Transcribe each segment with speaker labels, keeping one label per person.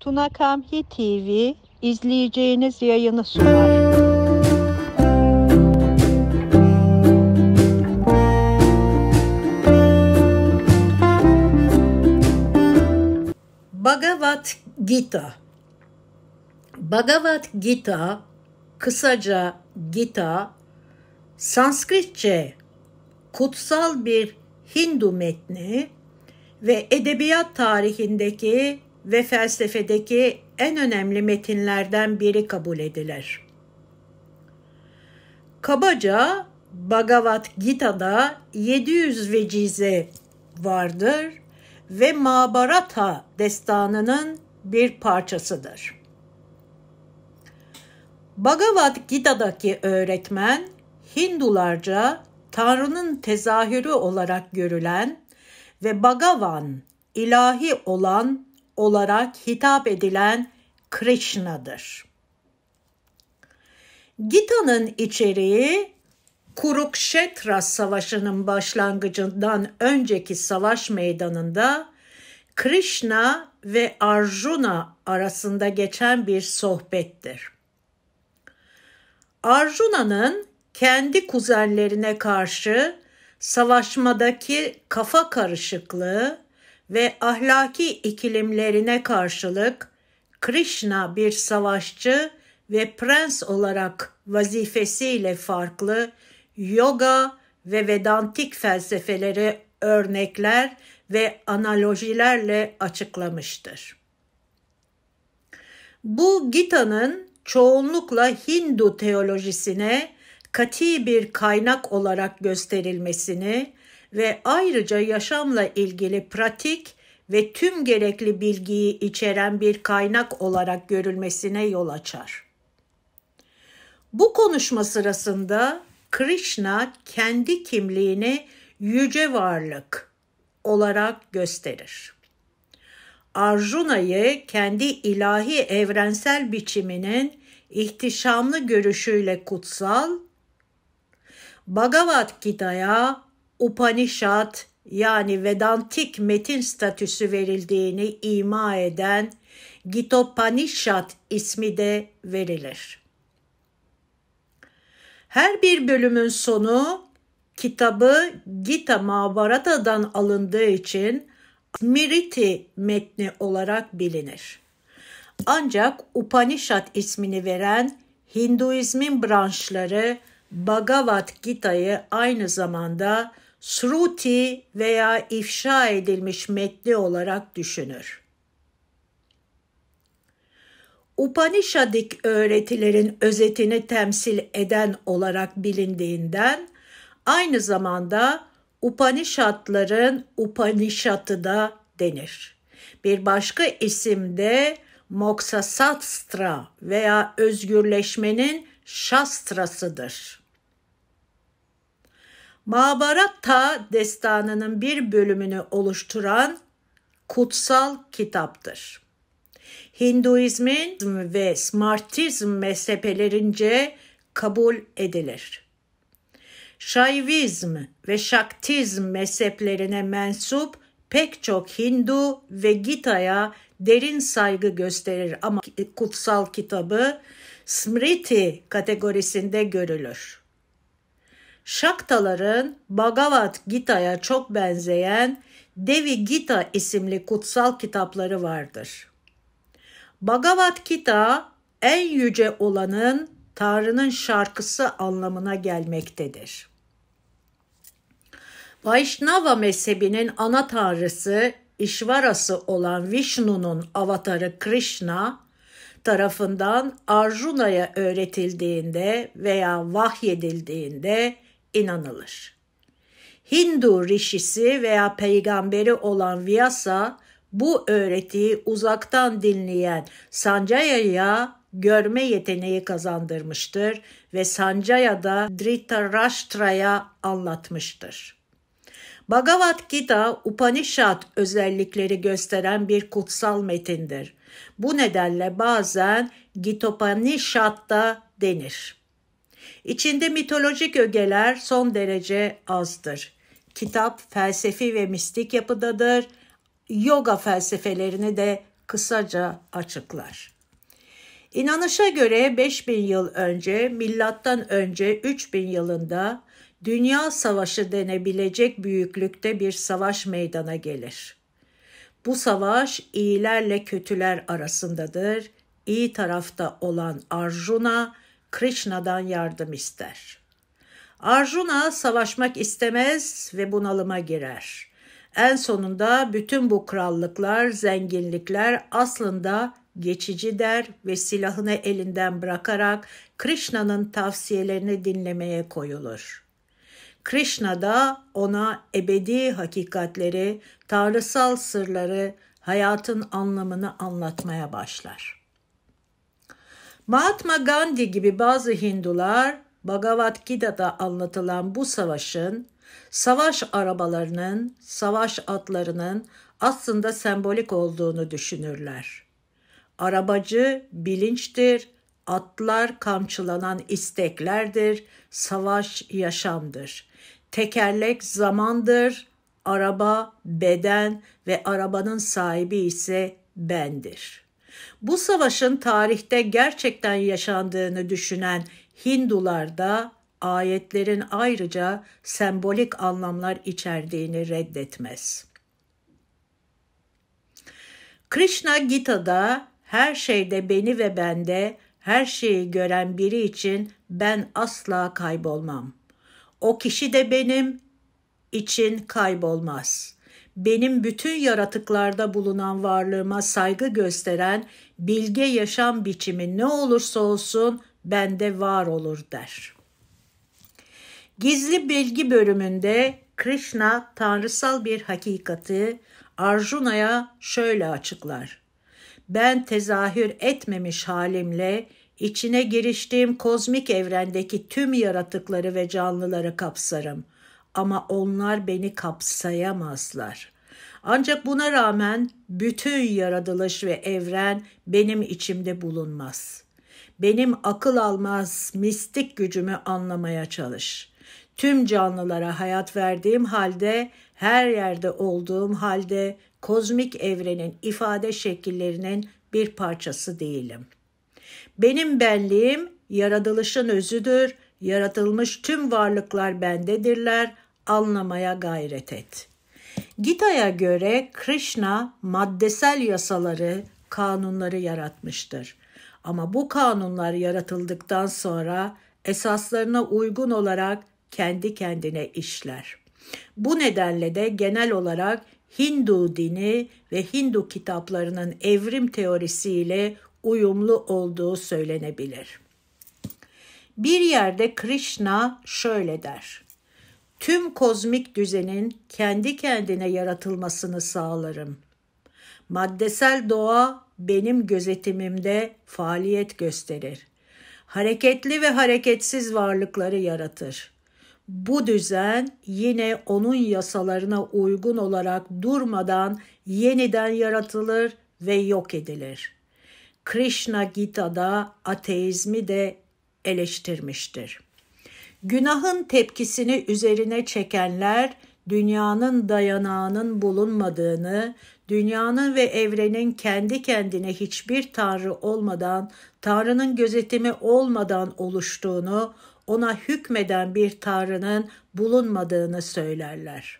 Speaker 1: Tuna Kamhi TV izleyeceğiniz yayını sunar. Bhagavad Gita Bhagavad Gita, kısaca Gita, Sanskritçe kutsal bir Hindu metni ve edebiyat tarihindeki ve felsefedeki en önemli metinlerden biri kabul edilir. Kabaca Bhagavad Gita'da 700 vecize vardır ve Mahabharata destanının bir parçasıdır. Bhagavad Gita'daki öğretmen Hindularca Tanrı'nın tezahürü olarak görülen ve Bhagavan, ilahi olan olarak hitap edilen Krishna'dır. Gita'nın içeriği Kurukshetra Savaşı'nın başlangıcından önceki savaş meydanında Krishna ve Arjuna arasında geçen bir sohbettir. Arjuna'nın kendi kuzenlerine karşı savaşmadaki kafa karışıklığı ve ahlaki ikilimlerine karşılık Krishna bir savaşçı ve prens olarak vazifesiyle farklı yoga ve vedantik felsefeleri örnekler ve analojilerle açıklamıştır. Bu Gita'nın çoğunlukla Hindu teolojisine kati bir kaynak olarak gösterilmesini ve ayrıca yaşamla ilgili pratik ve tüm gerekli bilgiyi içeren bir kaynak olarak görülmesine yol açar. Bu konuşma sırasında Krishna kendi kimliğini yüce varlık olarak gösterir. Arjuna'yı kendi ilahi evrensel biçiminin ihtişamlı görüşüyle kutsal, Bhagavad Gita'ya Upanishad yani Vedantik metin statüsü verildiğini ima eden Gitopanishad ismi de verilir. Her bir bölümün sonu kitabı Gita Mahabharata'dan alındığı için Smriti metni olarak bilinir. Ancak Upanishad ismini veren Hinduizmin branşları Bhagavad Gita'yı aynı zamanda sruti veya ifşa edilmiş metni olarak düşünür. Upanishadik öğretilerin özetini temsil eden olarak bilindiğinden aynı zamanda Upanishadların Upanishadı da denir. Bir başka isim de Moksasastra veya özgürleşmenin şastrasıdır. Mahabharata destanının bir bölümünü oluşturan kutsal kitaptır. Hinduizmin ve Smartizm mezheplerince kabul edilir. Şaivizm ve Şaktizm mezheplerine mensup pek çok Hindu ve Gita'ya derin saygı gösterir ama kutsal kitabı Smriti kategorisinde görülür. Şaktaların Bhagavad Gita'ya çok benzeyen Devi Gita isimli kutsal kitapları vardır. Bhagavad Gita en yüce olanın Tanrı'nın şarkısı anlamına gelmektedir. Vaishnava mezhebinin ana tanrısı İşvarası olan Vishnu'nun avatarı Krishna tarafından Arjuna'ya öğretildiğinde veya vahyedildiğinde inanılır. Hindu rişisi veya peygamberi olan Vyasa bu öğretiyi uzaktan dinleyen Sanjaya'ya görme yeteneği kazandırmıştır ve Sanjaya da Dhritarashtra'ya anlatmıştır. Bhagavad Gita Upanishad özellikleri gösteren bir kutsal metindir. Bu nedenle bazen da denir. İçinde mitolojik ögeler son derece azdır. Kitap felsefi ve mistik yapıdadır. Yoga felsefelerini de kısaca açıklar. İnanışa göre 5000 yıl önce milattan önce 3000 yılında dünya savaşı denebilecek büyüklükte bir savaş meydana gelir. Bu savaş iyilerle kötüler arasındadır. İyi tarafta olan Arjuna, Krishna'dan yardım ister. Arjuna savaşmak istemez ve bunalıma girer. En sonunda bütün bu krallıklar, zenginlikler aslında geçici der ve silahını elinden bırakarak Krishna'nın tavsiyelerini dinlemeye koyulur. Krishna da ona ebedi hakikatleri, tanrısal sırları, hayatın anlamını anlatmaya başlar. Mahatma Gandhi gibi bazı Hindular Bhagavad Gita'da anlatılan bu savaşın, savaş arabalarının, savaş atlarının aslında sembolik olduğunu düşünürler. Arabacı bilinçtir, atlar kamçılanan isteklerdir, savaş yaşamdır. Tekerlek zamandır, araba beden ve arabanın sahibi ise bendir.'' Bu savaşın tarihte gerçekten yaşandığını düşünen Hindular da ayetlerin ayrıca sembolik anlamlar içerdiğini reddetmez. Krishna Gita'da her şeyde beni ve bende her şeyi gören biri için ben asla kaybolmam. O kişi de benim için kaybolmaz benim bütün yaratıklarda bulunan varlığıma saygı gösteren bilge yaşam biçimi ne olursa olsun bende var olur der. Gizli bilgi bölümünde Krishna tanrısal bir hakikati Arjuna'ya şöyle açıklar. Ben tezahür etmemiş halimle içine giriştiğim kozmik evrendeki tüm yaratıkları ve canlıları kapsarım.'' ama onlar beni kapsayamazlar. Ancak buna rağmen bütün yaratılış ve evren benim içimde bulunmaz. Benim akıl almaz mistik gücümü anlamaya çalış. Tüm canlılara hayat verdiğim halde, her yerde olduğum halde kozmik evrenin ifade şekillerinin bir parçası değilim. Benim benliğim yaratılışın özüdür. Yaratılmış tüm varlıklar bendedirler anlamaya gayret et. Gita'ya göre Krishna maddesel yasaları, kanunları yaratmıştır. Ama bu kanunlar yaratıldıktan sonra esaslarına uygun olarak kendi kendine işler. Bu nedenle de genel olarak Hindu dini ve Hindu kitaplarının evrim teorisiyle uyumlu olduğu söylenebilir. Bir yerde Krishna şöyle der: tüm kozmik düzenin kendi kendine yaratılmasını sağlarım. Maddesel doğa benim gözetimimde faaliyet gösterir. Hareketli ve hareketsiz varlıkları yaratır. Bu düzen yine onun yasalarına uygun olarak durmadan yeniden yaratılır ve yok edilir. Krishna Gita'da ateizmi de eleştirmiştir. Günahın tepkisini üzerine çekenler dünyanın dayanağının bulunmadığını, dünyanın ve evrenin kendi kendine hiçbir tanrı olmadan, tanrının gözetimi olmadan oluştuğunu, ona hükmeden bir tanrının bulunmadığını söylerler.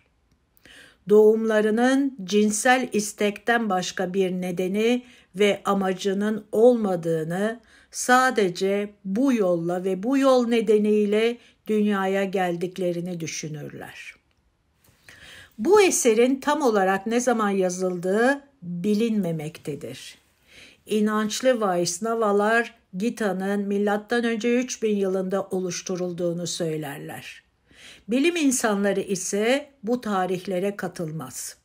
Speaker 1: Doğumlarının cinsel istekten başka bir nedeni ve amacının olmadığını, sadece bu yolla ve bu yol nedeniyle dünyaya geldiklerini düşünürler. Bu eserin tam olarak ne zaman yazıldığı bilinmemektedir. İnançlı Vaisnavalar Gita'nın milattan önce 3000 yılında oluşturulduğunu söylerler. Bilim insanları ise bu tarihlere katılmaz.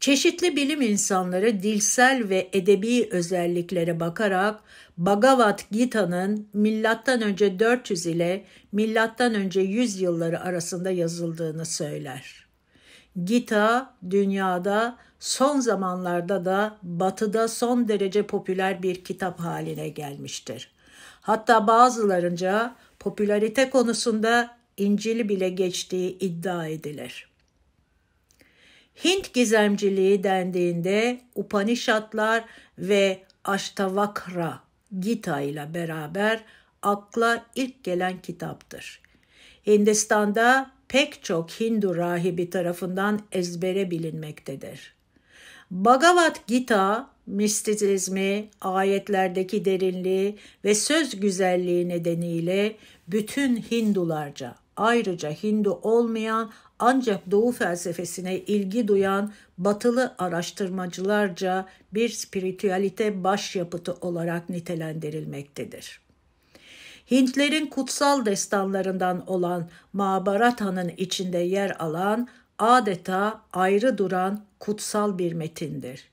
Speaker 1: Çeşitli bilim insanları dilsel ve edebi özelliklere bakarak Bhagavad Gita'nın milattan önce 400 ile milattan önce 100 yılları arasında yazıldığını söyler. Gita dünyada son zamanlarda da batıda son derece popüler bir kitap haline gelmiştir. Hatta bazılarınca popülarite konusunda İncil'i bile geçtiği iddia edilir. Hint gizemciliği dendiğinde Upanishadlar ve Aştavakra Gita ile beraber akla ilk gelen kitaptır. Hindistan'da pek çok Hindu rahibi tarafından ezbere bilinmektedir. Bhagavad Gita, mistizizmi, ayetlerdeki derinliği ve söz güzelliği nedeniyle bütün Hindularca ayrıca Hindu olmayan ancak Doğu felsefesine ilgi duyan batılı araştırmacılarca bir spiritüalite başyapıtı olarak nitelendirilmektedir. Hintlerin kutsal destanlarından olan Mahabharata'nın içinde yer alan adeta ayrı duran kutsal bir metindir.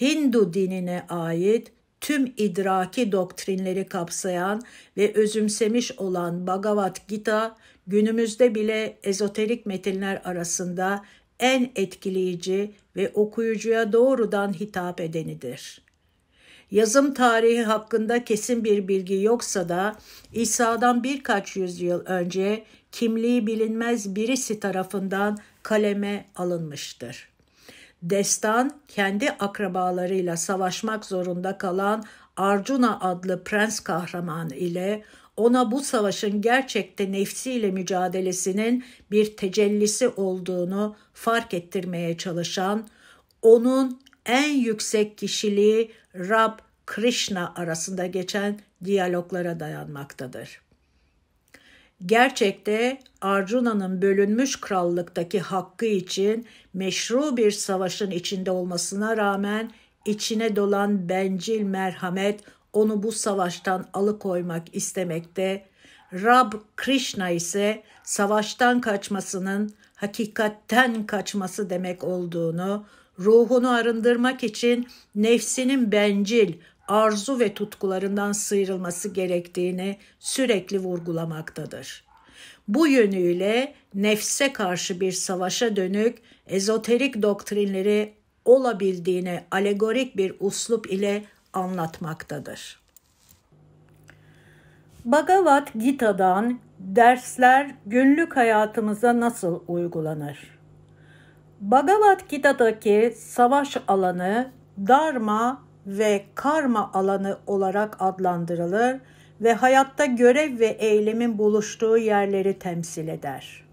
Speaker 1: Hindu dinine ait tüm idraki doktrinleri kapsayan ve özümsemiş olan Bhagavad Gita günümüzde bile ezoterik metinler arasında en etkileyici ve okuyucuya doğrudan hitap edenidir. Yazım tarihi hakkında kesin bir bilgi yoksa da İsa'dan birkaç yüzyıl önce kimliği bilinmez birisi tarafından kaleme alınmıştır. Destan kendi akrabalarıyla savaşmak zorunda kalan Arjuna adlı prens kahraman ile ona bu savaşın gerçekte nefsiyle mücadelesinin bir tecellisi olduğunu fark ettirmeye çalışan, onun en yüksek kişiliği Rab Krishna arasında geçen diyaloglara dayanmaktadır. Gerçekte Arjuna'nın bölünmüş krallıktaki hakkı için meşru bir savaşın içinde olmasına rağmen içine dolan bencil merhamet onu bu savaştan alıkoymak istemekte. Rab Krishna ise savaştan kaçmasının hakikatten kaçması demek olduğunu, ruhunu arındırmak için nefsinin bencil, arzu ve tutkularından sıyrılması gerektiğini sürekli vurgulamaktadır. Bu yönüyle nefse karşı bir savaşa dönük ezoterik doktrinleri olabildiğine alegorik bir uslup ile anlatmaktadır. Bhagavad Gita'dan dersler günlük hayatımıza nasıl uygulanır? Bhagavad Gita'daki savaş alanı Dharma ve Karma alanı olarak adlandırılır ve hayatta görev ve eylemin buluştuğu yerleri temsil eder.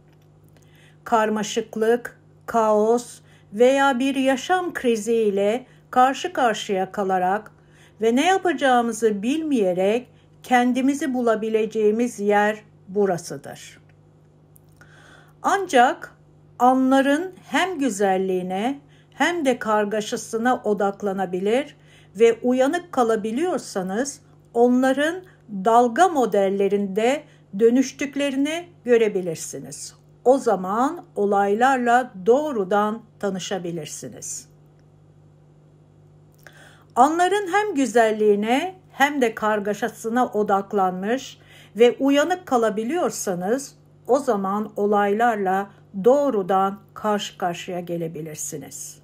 Speaker 1: Karmaşıklık, kaos veya bir yaşam kriziyle karşı karşıya kalarak ve ne yapacağımızı bilmeyerek kendimizi bulabileceğimiz yer burasıdır. Ancak anların hem güzelliğine hem de kargaşasına odaklanabilir ve uyanık kalabiliyorsanız onların dalga modellerinde dönüştüklerini görebilirsiniz. O zaman olaylarla doğrudan tanışabilirsiniz.'' Anların hem güzelliğine hem de kargaşasına odaklanmış ve uyanık kalabiliyorsanız o zaman olaylarla doğrudan karşı karşıya gelebilirsiniz.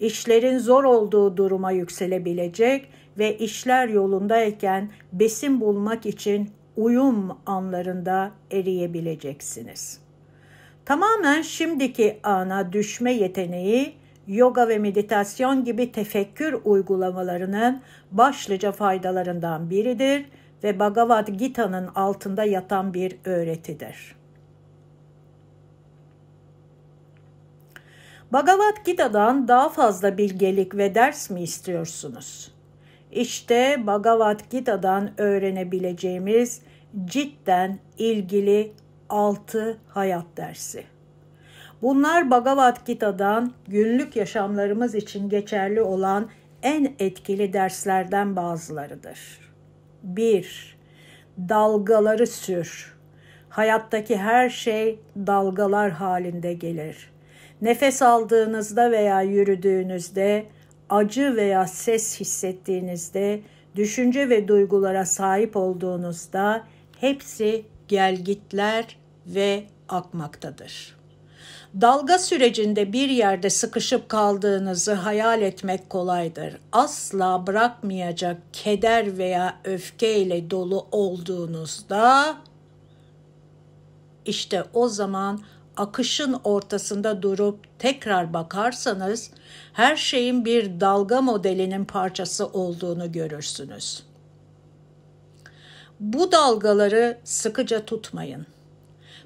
Speaker 1: İşlerin zor olduğu duruma yükselebilecek ve işler yolundayken besin bulmak için uyum anlarında eriyebileceksiniz. Tamamen şimdiki ana düşme yeteneği yoga ve meditasyon gibi tefekkür uygulamalarının başlıca faydalarından biridir ve Bhagavad Gita'nın altında yatan bir öğretidir. Bhagavad Gita'dan daha fazla bilgelik ve ders mi istiyorsunuz? İşte Bhagavad Gita'dan öğrenebileceğimiz cidden ilgili 6 hayat dersi. Bunlar Bhagavad Gita'dan günlük yaşamlarımız için geçerli olan en etkili derslerden bazılarıdır. 1. Dalgaları sür. Hayattaki her şey dalgalar halinde gelir. Nefes aldığınızda veya yürüdüğünüzde, acı veya ses hissettiğinizde, düşünce ve duygulara sahip olduğunuzda hepsi gelgitler ve akmaktadır.'' Dalga sürecinde bir yerde sıkışıp kaldığınızı hayal etmek kolaydır. Asla bırakmayacak keder veya öfkeyle dolu olduğunuzda işte o zaman akışın ortasında durup tekrar bakarsanız her şeyin bir dalga modelinin parçası olduğunu görürsünüz. Bu dalgaları sıkıca tutmayın.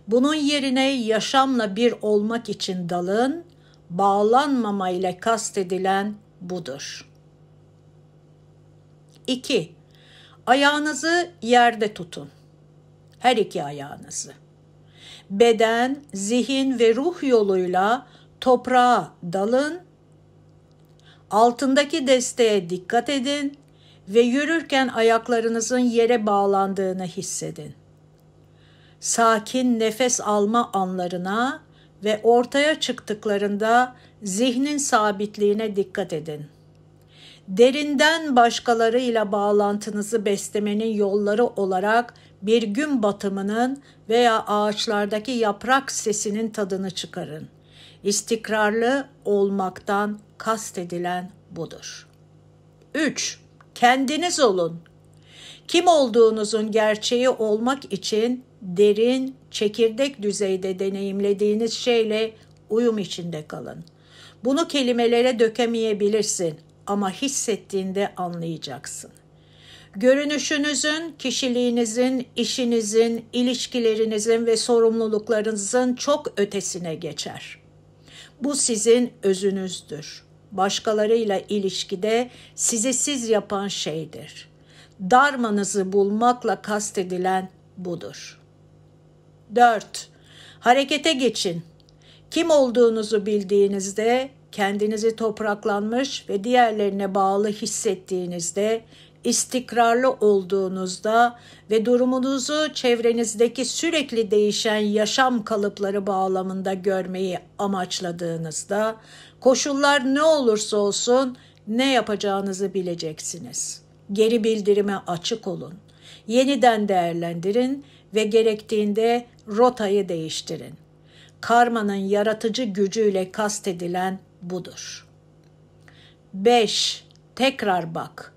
Speaker 1: Bunun yerine yaşamla bir olmak için dalın, bağlanmama ile kastedilen budur. 2. Ayağınızı yerde tutun. Her iki ayağınızı. Beden, zihin ve ruh yoluyla toprağa dalın. Altındaki desteğe dikkat edin ve yürürken ayaklarınızın yere bağlandığını hissedin sakin nefes alma anlarına ve ortaya çıktıklarında zihnin sabitliğine dikkat edin. Derinden başkalarıyla bağlantınızı beslemenin yolları olarak bir gün batımının veya ağaçlardaki yaprak sesinin tadını çıkarın. İstikrarlı olmaktan kastedilen budur. 3. Kendiniz olun. Kim olduğunuzun gerçeği olmak için derin, çekirdek düzeyde deneyimlediğiniz şeyle uyum içinde kalın. Bunu kelimelere dökemeyebilirsin ama hissettiğinde anlayacaksın. Görünüşünüzün, kişiliğinizin, işinizin, ilişkilerinizin ve sorumluluklarınızın çok ötesine geçer. Bu sizin özünüzdür. Başkalarıyla ilişkide sizi siz yapan şeydir. Darmanızı bulmakla kastedilen budur.'' 4. Harekete geçin. Kim olduğunuzu bildiğinizde, kendinizi topraklanmış ve diğerlerine bağlı hissettiğinizde, istikrarlı olduğunuzda ve durumunuzu çevrenizdeki sürekli değişen yaşam kalıpları bağlamında görmeyi amaçladığınızda, koşullar ne olursa olsun ne yapacağınızı bileceksiniz. Geri bildirime açık olun. Yeniden değerlendirin ve gerektiğinde rotayı değiştirin. Karmanın yaratıcı gücüyle kastedilen budur. 5. Tekrar bak.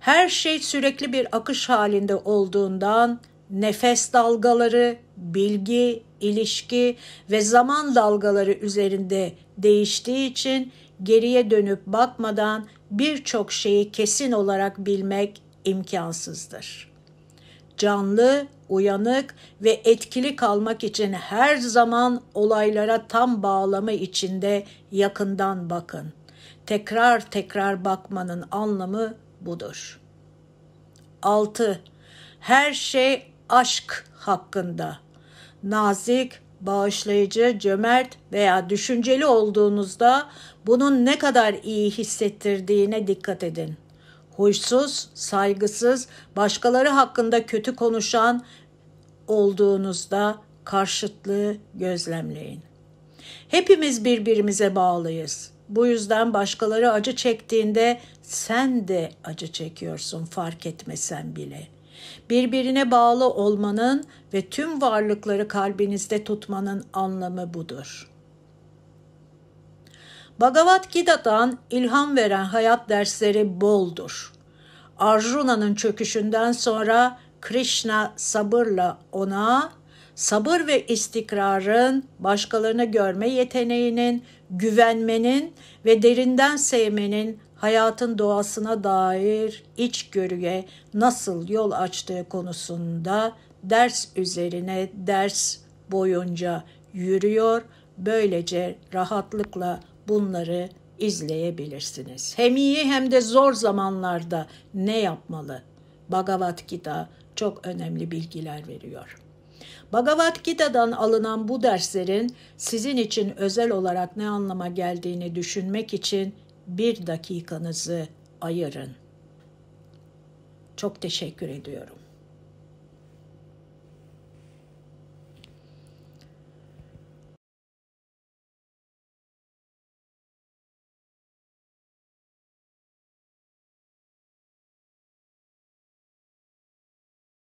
Speaker 1: Her şey sürekli bir akış halinde olduğundan nefes dalgaları, bilgi, ilişki ve zaman dalgaları üzerinde değiştiği için geriye dönüp bakmadan birçok şeyi kesin olarak bilmek imkansızdır canlı, uyanık ve etkili kalmak için her zaman olaylara tam bağlama içinde yakından bakın. Tekrar tekrar bakmanın anlamı budur. 6. Her şey aşk hakkında. Nazik, bağışlayıcı, cömert veya düşünceli olduğunuzda bunun ne kadar iyi hissettirdiğine dikkat edin huysuz, saygısız, başkaları hakkında kötü konuşan olduğunuzda karşıtlığı gözlemleyin. Hepimiz birbirimize bağlıyız. Bu yüzden başkaları acı çektiğinde sen de acı çekiyorsun fark etmesen bile. Birbirine bağlı olmanın ve tüm varlıkları kalbinizde tutmanın anlamı budur.'' Bhagavad Gita'dan ilham veren hayat dersleri boldur. Arjuna'nın çöküşünden sonra Krishna sabırla ona sabır ve istikrarın, başkalarını görme yeteneğinin, güvenmenin ve derinden sevmenin hayatın doğasına dair içgörüye nasıl yol açtığı konusunda ders üzerine ders boyunca yürüyor. Böylece rahatlıkla bunları izleyebilirsiniz. Hem iyi hem de zor zamanlarda ne yapmalı? Bhagavad Gita çok önemli bilgiler veriyor. Bhagavad Gita'dan alınan bu derslerin sizin için özel olarak ne anlama geldiğini düşünmek için bir dakikanızı ayırın. Çok teşekkür ediyorum.